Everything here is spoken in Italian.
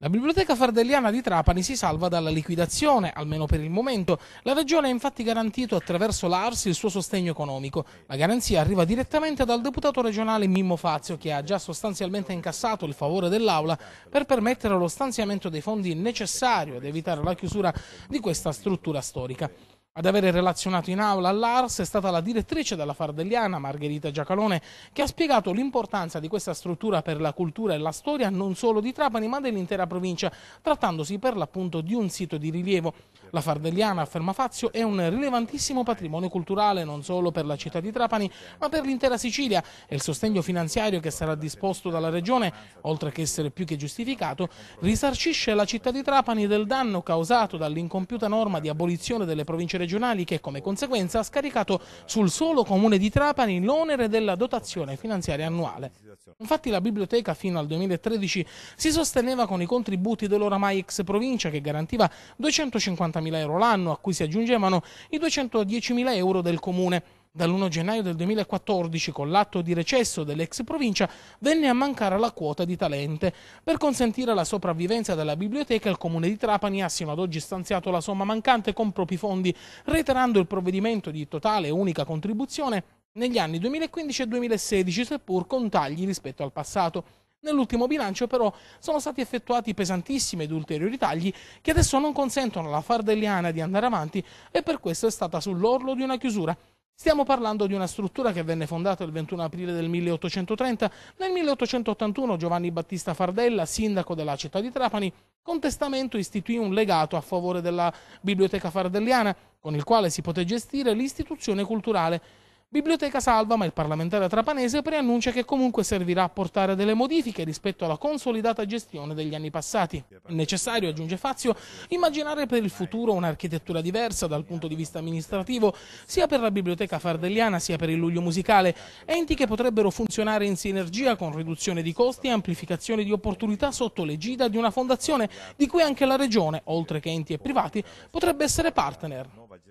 La Biblioteca Fardelliana di Trapani si salva dalla liquidazione, almeno per il momento. La Regione ha infatti garantito attraverso l'ARS il suo sostegno economico. La garanzia arriva direttamente dal deputato regionale Mimmo Fazio, che ha già sostanzialmente incassato il favore dell'Aula per permettere lo stanziamento dei fondi necessario ad evitare la chiusura di questa struttura storica. Ad avere relazionato in aula all'ARS è stata la direttrice della Fardelliana, Margherita Giacalone, che ha spiegato l'importanza di questa struttura per la cultura e la storia non solo di Trapani ma dell'intera provincia, trattandosi per l'appunto di un sito di rilievo. La Fardelliana, afferma Fazio, è un rilevantissimo patrimonio culturale non solo per la città di Trapani ma per l'intera Sicilia e il sostegno finanziario che sarà disposto dalla Regione, oltre che essere più che giustificato, risarcisce la città di Trapani del danno causato dall'incompiuta norma di abolizione delle province regionali regionali che come conseguenza ha scaricato sul solo comune di Trapani l'onere della dotazione finanziaria annuale. Infatti la biblioteca fino al 2013 si sosteneva con i contributi dell'oramai ex provincia che garantiva 250.000 euro l'anno a cui si aggiungevano i 210.000 euro del comune. Dall'1 gennaio del 2014, con l'atto di recesso dell'ex provincia, venne a mancare la quota di talente. Per consentire la sopravvivenza della biblioteca, il comune di Trapani ha sino ad oggi stanziato la somma mancante con propri fondi, reiterando il provvedimento di totale e unica contribuzione negli anni 2015 e 2016, seppur con tagli rispetto al passato. Nell'ultimo bilancio però sono stati effettuati pesantissimi ed ulteriori tagli che adesso non consentono alla Fardelliana di andare avanti e per questo è stata sull'orlo di una chiusura. Stiamo parlando di una struttura che venne fondata il 21 aprile del 1830. Nel 1881 Giovanni Battista Fardella, sindaco della città di Trapani, con testamento istituì un legato a favore della biblioteca fardelliana, con il quale si poté gestire l'istituzione culturale. Biblioteca salva, ma il parlamentare trapanese preannuncia che comunque servirà a portare delle modifiche rispetto alla consolidata gestione degli anni passati. È necessario, aggiunge Fazio, immaginare per il futuro un'architettura diversa dal punto di vista amministrativo, sia per la biblioteca fardelliana sia per il luglio musicale, enti che potrebbero funzionare in sinergia con riduzione di costi e amplificazione di opportunità sotto l'egida di una fondazione di cui anche la Regione, oltre che enti e privati, potrebbe essere partner.